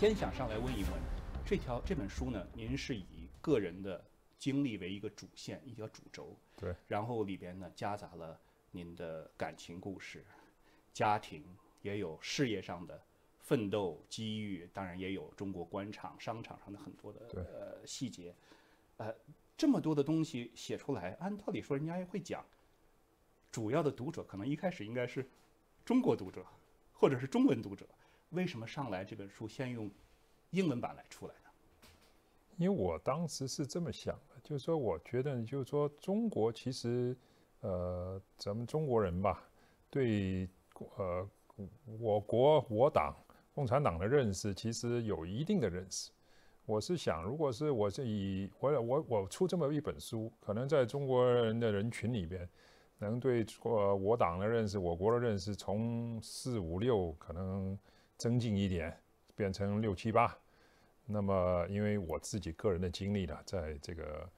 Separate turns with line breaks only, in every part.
先想上来问一问，这条这本书呢，您是以个人的经历为一个主线，一条主轴，对，然后里边呢夹杂了您的感情故事、家庭，也有事业上的奋斗、机遇，当然也有中国官场、商场上的很多的呃细节，呃，这么多的东西写出来，按道理说，人家会讲，主要的读者可能一开始应该是中国读者，或者是中文读者。为什么上来这本书先用英文版来出来的？
因为我当时是这么想的，就是说，我觉得，就是说，中国其实，呃，咱们中国人吧，对，呃，我国我党共产党的认识其实有一定的认识。我是想，如果是我是以我我我出这么一本书，可能在中国人的人群里边，能对我我党的认识、我国的认识，从四五六可能。增进一点，变成六七八。那么，因为我自己个人的经历呢，在这个、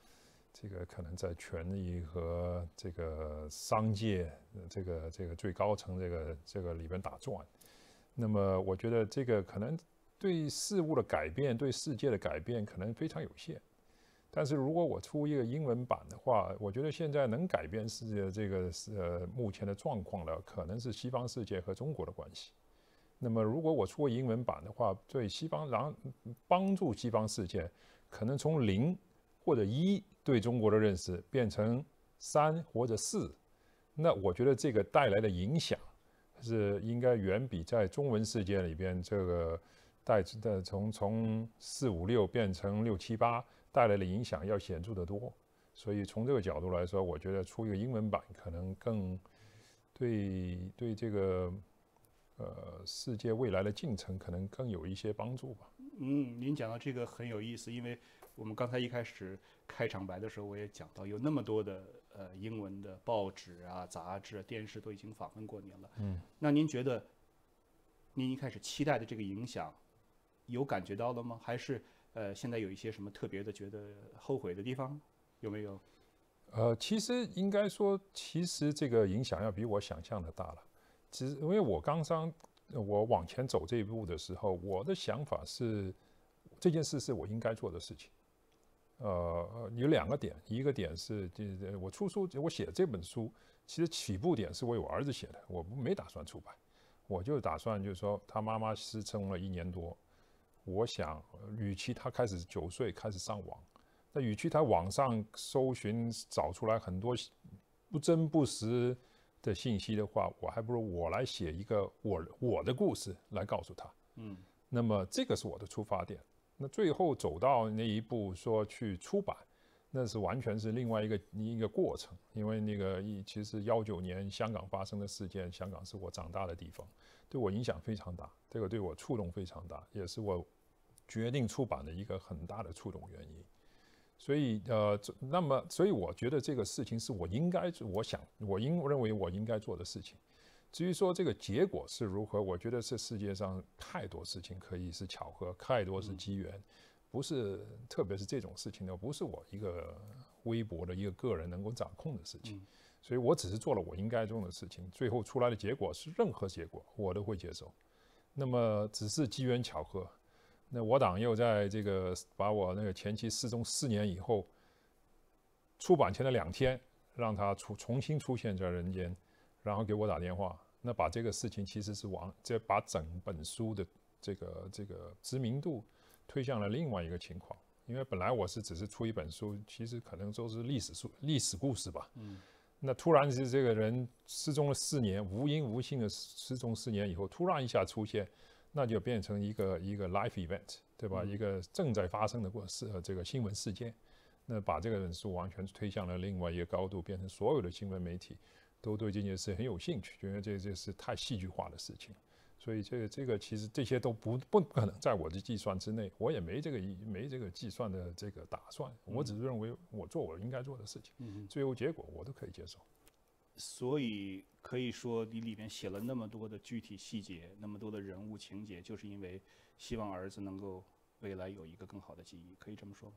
这个可能在权益和这个商界、这个、这个最高层这个、这个里边打转。那么，我觉得这个可能对事物的改变、对世界的改变可能非常有限。但是如果我出一个英文版的话，我觉得现在能改变世界这个呃目前的状况的，可能是西方世界和中国的关系。那么，如果我出英文版的话，对西方，然后帮助西方世界，可能从零或者一对中国的认识变成三或者四，那我觉得这个带来的影响是应该远比在中文世界里边这个带的从从四五六变成六七八带来的影响要显著得多。所以从这个角度来说，我觉得出一个英文版可能更对对这个。呃，世界未来的进程可能更有一些帮助吧。
嗯，您讲到这个很有意思，因为我们刚才一开始开场白的时候，我也讲到有那么多的呃英文的报纸啊、杂志、啊、电视都已经访问过您了。嗯，那您觉得您一开始期待的这个影响，有感觉到了吗？还是呃现在有一些什么特别的觉得后悔的地方？有没有？
呃，其实应该说，其实这个影响要比我想象的大了。其实，因为我刚刚我往前走这一步的时候，我的想法是，这件事是我应该做的事情。呃，有两个点，一个点是，这这我出书，我写这本书，其实起步点是为我儿子写的，我没打算出版，我就打算就是说，他妈妈失聪了一年多，我想，与其他开始九岁开始上网，那与其他网上搜寻找出来很多不真不实。的信息的话，我还不如我来写一个我我的故事来告诉他。嗯，那么这个是我的出发点。那最后走到那一步说去出版，那是完全是另外一个一个过程。因为那个一其实幺九年香港发生的事件，香港是我长大的地方，对我影响非常大，这个对我触动非常大，也是我决定出版的一个很大的触动原因。所以，呃，这那么，所以我觉得这个事情是我应该，我想，我应认为我应该做的事情。至于说这个结果是如何，我觉得这世界上太多事情可以是巧合，太多是机缘，不是，特别是这种事情呢，不是我一个微薄的一个个人能够掌控的事情。所以我只是做了我应该做的事情，最后出来的结果是任何结果，我都会接受。那么，只是机缘巧合。那我党又在这个把我那个前妻失踪四年以后，出版前的两天，让他出重新出现在人间，然后给我打电话。那把这个事情其实是往这把整本书的这个这个知名度推向了另外一个情况，因为本来我是只是出一本书，其实可能都是历史书历史故事吧。嗯。那突然是这个人失踪了四年，无音无信的失踪四年以后，突然一下出现。那就变成一个一个 life event，对吧？一个正在发生的过事，这个新闻事件，那把这个人数完全推向了另外一个高度，变成所有的新闻媒体都对这件事很有兴趣，觉得这这是太戏剧化的事情。所以这个这个其实这些都不不不可能在我的计算之内，我也没这个没这个计算的这个打算。我只是认为我做我应该做的事情，嗯，最后结果我都可以接受。所以
可以说，你里边写了那么多的具体细节，那么多的人物情节，就是因为希望儿子能够未来有一个更好的记忆，可以这么说吗？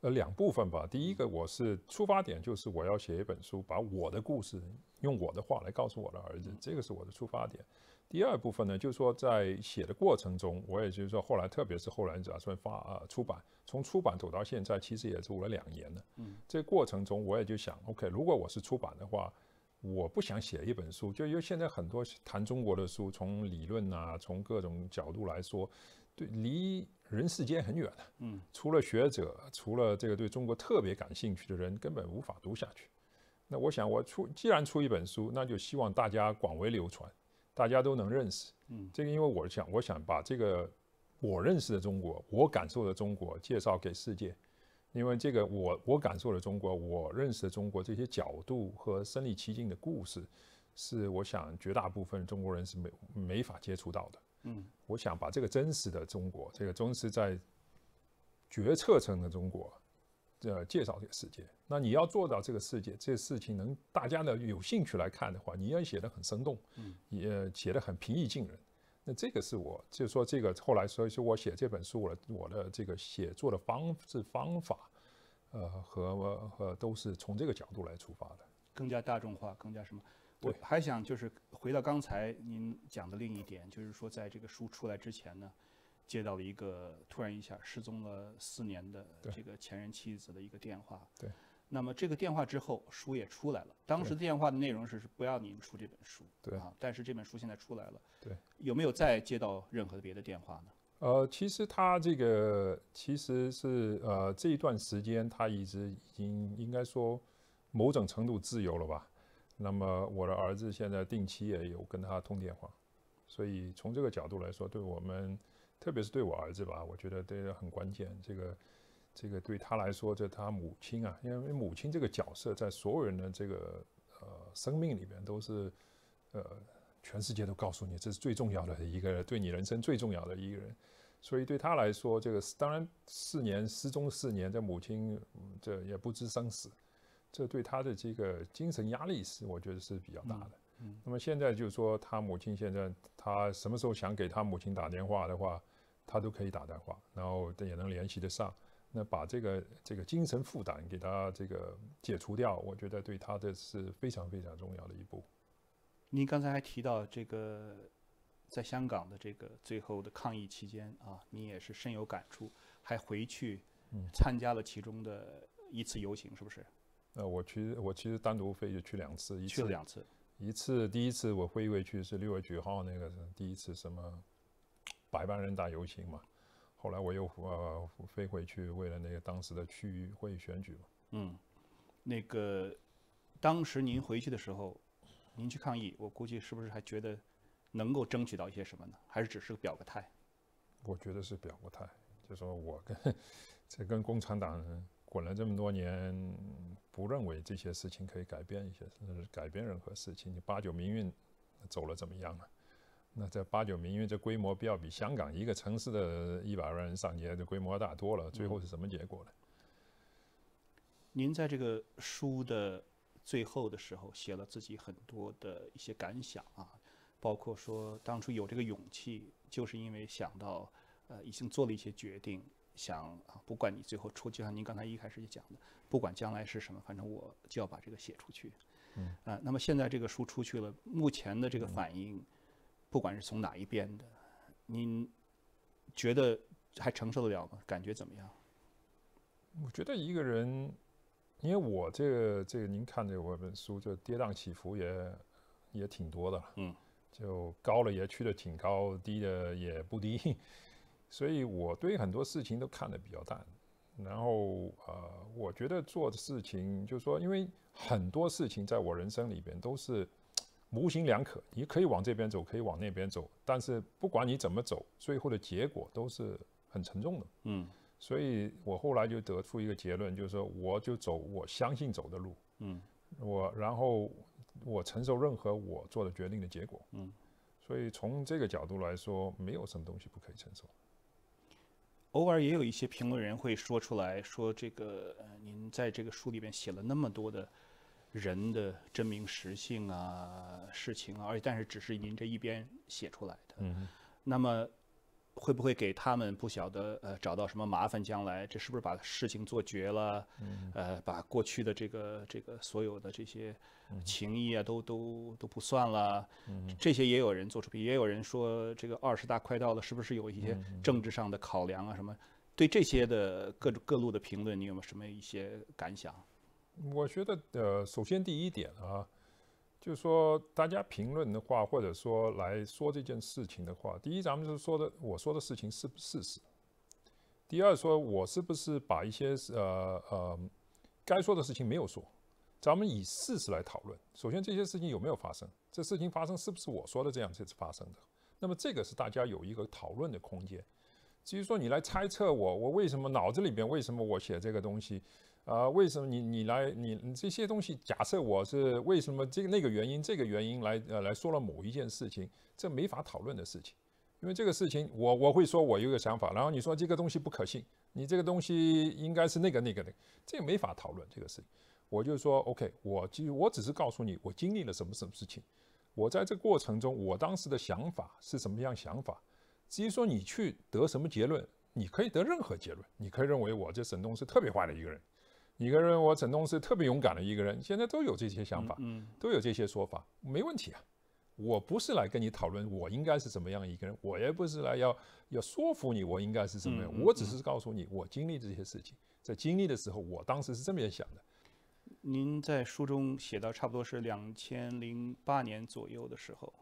呃，两部分吧。第一个，我是出发点，就是我要写一本书，把我的故事用我的话来告诉我的儿子，这个是我的出发点。第二部分呢，就是说在写的过程中，我也就是说后来，特别是后来打算发呃出版，从出版走到现在，其实也走了两年了。嗯，这过程中我也就想，OK，如果我是出版的话，我不想写一本书，就因为现在很多谈中国的书，从理论啊，从各种角度来说，对离人世间很远的，嗯，除了学者，除了这个对中国特别感兴趣的人，根本无法读下去。那我想我出既然出一本书，那就希望大家广为流传。大家都能认识，嗯，这个因为我想，我想把这个我认识的中国，我感受的中国介绍给世界，因为这个我我感受的中国，我认识的中国这些角度和身临其境的故事，是我想绝大部分中国人是没没法接触到的，嗯，我想把这个真实的中国，这个真是在决策层的中国。呃，介绍这个世界，那你要做到这个世界，这事情能大家呢有兴趣来看的话，你要写得很生动，嗯，也写得很平易近人。那这个是我就是说这个后来所以说我写这本书，我的我的这个写作的方式方法，呃和和都是从这个角度来出发的，更加大众化，更加什么？
我还想就是回到刚才您讲的另一点，就是说在这个书出来之前呢。接到了一个突然一下失踪了四年的这个前任妻子的一个电话。对，那么这个电话之后，书也出来了。当时电话的内容是：是不要您出这本书。对啊，但是这本书现在出来了。对，有没有再接到任何的别的电话呢？
呃，其实他这个其实是呃这一段时间他一直已经应该说某种程度自由了吧。那么我的儿子现在定期也有跟他通电话，所以从这个角度来说，对我们。特别是对我儿子吧，我觉得这个很关键。这个，这个对他来说，这他母亲啊，因为母亲这个角色，在所有人的这个呃生命里边，都是呃全世界都告诉你，这是最重要的一个对你人生最重要的一个人。所以对他来说，这个当然四年失踪四年，在母亲这也不知生死，这对他的这个精神压力是我觉得是比较大的。嗯，那么现在就是说，他母亲现在他什么时候想给他母亲打电话的话。他都可以打电话，然后也能联系得上。那把这个这个精神负担给他这个解除掉，我觉得对他的是非常非常重要的一步。您刚才还提到这个，在香港的这个最后的抗
议期间啊，您也是深有感触，还回去参加了其中的一次游行，是不是？
呃，我其实我其实单独飞就去两次，一次两次，一次第一次我飞回去是六月九号那个，第一次什么。百万人打游行嘛，后来我又呃飞回去，为了那个当时的区域会选举嘛。
嗯，那个当时您回去的时候，您去抗议，我估计是不是还觉得能够争取到一些什么呢？还是只是表个态？
我觉得是表个态，就说我跟这跟共产党滚了这么多年，不认为这些事情可以改变一些，改变任何事情。你八九民运走了怎么样了？那这八九名，因为这规模比较比香港一个城市的一百万人上街，这规模大多了。最后是什么结果呢？
您在这个书的最后的时候写了自己很多的一些感想啊，包括说当初有这个勇气，就是因为想到，呃，已经做了一些决定，想啊，不管你最后出，就像您刚才一开始就讲的，不管将来是什么，反正我就要把这个写出去。嗯，啊，那么现在这个书出去了，目前的这个反应。不管是从哪一边的，您
觉得还承受得了吗？感觉怎么样？我觉得一个人，因为我这个这个，您看这我本书，就跌宕起伏也也挺多的嗯，就高了也去的挺高，低的也不低，所以我对很多事情都看得比较淡。然后呃，我觉得做的事情，就是说，因为很多事情在我人生里边都是。模棱两可，你可以往这边走，可以往那边走，但是不管你怎么走，最后的结果都是很沉重的。嗯，所以我后来就得出一个结论，就是说我就走我相信走的路。嗯，我然后我承受任何我做的决定的结果。嗯，所以从这个角度来说，没有什么东西不可以承受。偶尔也有一些评论人会说出来说这个，呃，
您在这个书里边写了那么多的。人的真名实姓啊，事情啊，而且但是只是您这一边写出来的，嗯，那么会不会给他们不晓得呃找到什么麻烦？将来这是不是把事情做绝了？嗯，呃，把过去的这个这个所有的这些情谊啊，都都都不算了。嗯，这些也有人做出也有人说这个二十大快到了，是不是有一些政治上的考量啊？什么？对这些的各各路的评论，你有没有什么一些感想？
我觉得，呃，首先第一点啊，就是说大家评论的话，或者说来说这件事情的话，第一，咱们就是说的，我说的事情是不事实；第二，说我是不是把一些呃呃该说的事情没有说。咱们以事实来讨论。首先，这些事情有没有发生？这事情发生是不是我说的这样这次发生的？那么这个是大家有一个讨论的空间。至于说你来猜测我，我为什么脑子里边为什么我写这个东西？啊，为什么你你来你你这些东西？假设我是为什么这个那个原因这个原因来呃来说了某一件事情，这没法讨论的事情，因为这个事情我我会说我有一个想法，然后你说这个东西不可信，你这个东西应该是那个那个的，这没法讨论这个事情。我就说 OK，我其实我只是告诉你我经历了什么什么事情，我在这过程中我当时的想法是什么样想法。至于说你去得什么结论，你可以得任何结论，你可以认为我这沈东是特别坏的一个人。一个人，我陈东是特别勇敢的一个人，现在都有这些想法，嗯，都有这些说法，没问题啊。我不是来跟你讨论我应该是怎么样一个人，我也不是来要要说服你我应该是什么样，我只是告诉你我经历这些事情，在经历的时候我当时是这么想的。您在书中写到，差不多是两千零八
年左右的时候，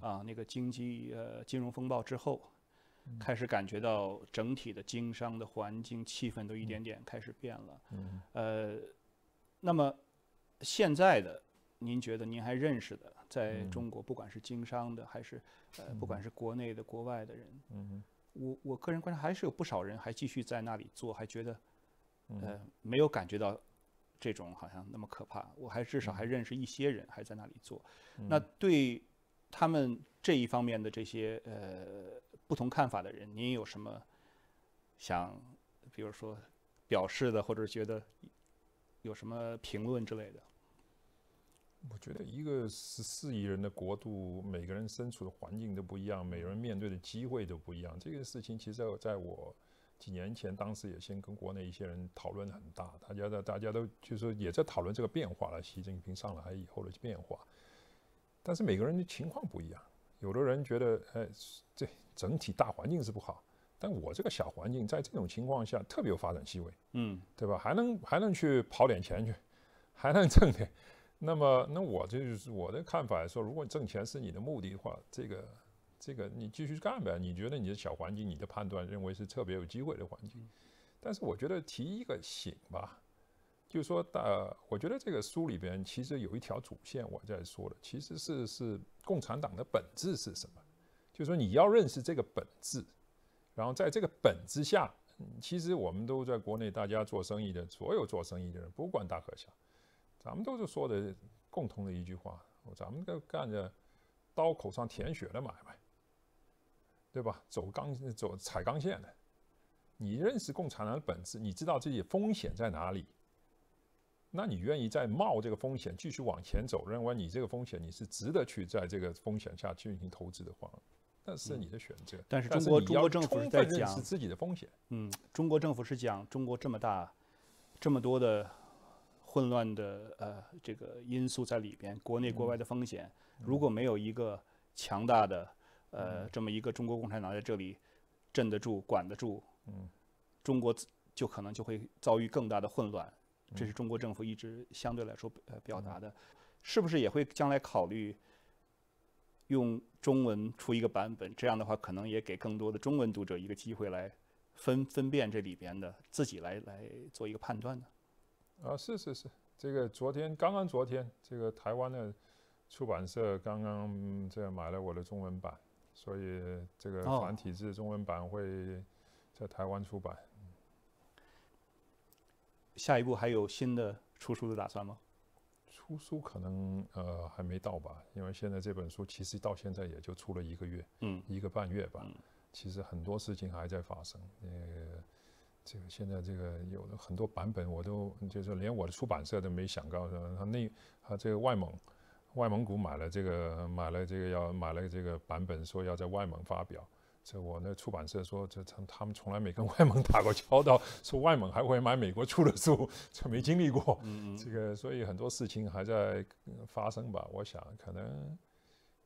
啊，那个经济呃金融风暴之后。开始感觉到整体的经商的环境气氛都一点点开始变了。呃，那么现在的您觉得您还认识的在中国，不管是经商的还是呃，不管是国内的国外的人，我我个人观察还是有不少人还继续在那里做，还觉得呃没有感觉到这种好像那么可怕。我还至少还认识一些人还在那里做。那对他们这一方面的这些呃。不同看法的人，您有什么想，比如说表示的，或者觉得有什么评论之类的？
我觉得一个十四亿人的国度，每个人身处的环境都不一样，每个人面对的机会都不一样。这个事情其实在我几年前，当时也先跟国内一些人讨论很大，大家的大家都就是说也在讨论这个变化了。习近平上来以后的变化，但是每个人的情况不一样。有的人觉得，哎，这整体大环境是不好，但我这个小环境在这种情况下特别有发展机会，嗯，对吧？还能还能去跑点钱去，还能挣点，那么那我就是我的看法来说，如果挣钱是你的目的的话，这个这个你继续干呗，你觉得你的小环境你的判断认为是特别有机会的环境，但是我觉得提一个醒吧。就说，呃，我觉得这个书里边其实有一条主线，我在说的，其实是是共产党的本质是什么？就说你要认识这个本质，然后在这个本质下，其实我们都在国内大家做生意的所有做生意的人，不管大和小，咱们都是说的共同的一句话：咱们都干着刀口上舔血的买卖，对吧？走钢走踩钢线的，你认识共产党的本质，你知道自己风险在哪里？那你愿意再冒这个风险继续往前走？认为你这个风险你是值得去在这个风险下进行投资的话，那是你的选择。但是中国中国政府是在讲自己的风险。嗯，中国政府是讲中国这么大、这么多
的混乱的呃这个因素在里边，国内国外的风险，如果没有一个强大的呃这么一个中国共产党在这里镇得住、管得住，嗯，中国就可能就会遭遇更大的混乱。这是中国政府一直相对来说呃表达的，是不是也会将来考虑用中文出一个版本？这样的话，可能也给更多的中文读
者一个机会来分分辨这里边的，自己来来做一个判断呢？啊，是是是，这个昨天刚刚昨天，这个台湾的出版社刚刚这买了我的中文版，所以这个繁体字中文版会在台湾出版。下一步还
有新的出书的打算吗？
出书可能呃还没到吧，因为现在这本书其实到现在也就出了一个月，嗯，一个半月吧。其实很多事情还在发生，呃，这个现在这个有的很多版本我都就是连我的出版社都没想到是吧？他内他这个外蒙外蒙古买了这个买了这个要买了这个版本说要在外蒙发表。这我那出版社说，这从他们从来没跟外蒙打过交道，说外蒙还会买美国出的书，这没经历过。嗯，这个所以很多事情还在发生吧。我想可能，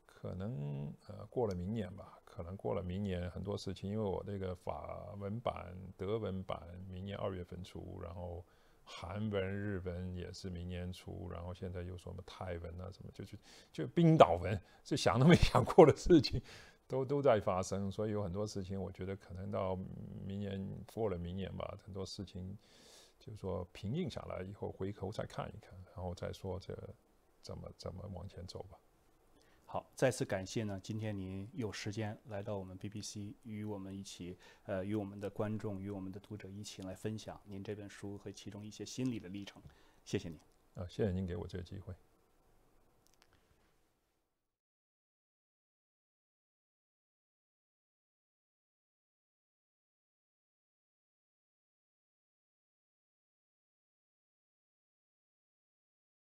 可能呃过了明年吧，可能过了明年很多事情，因为我那个法文版、德文版明年二月份出，然后韩文、日文也是明年出，然后现在又说什么泰文啊什么，就就就冰岛文，是想都没想过的事情。都都在发生，所以有很多事情，我觉得可能到明年过了明年吧，很多事情就是说平静下来以后，回头再看一看，然后再说这怎么怎么往前走吧。好，再次感谢呢，今天您有时间来到我们 BBC，与我们一
起，呃，与我们的观众，与我们的读者一起来分享您这本书和其中一些心理的历程。谢谢您。
啊，谢谢您给我这个机会。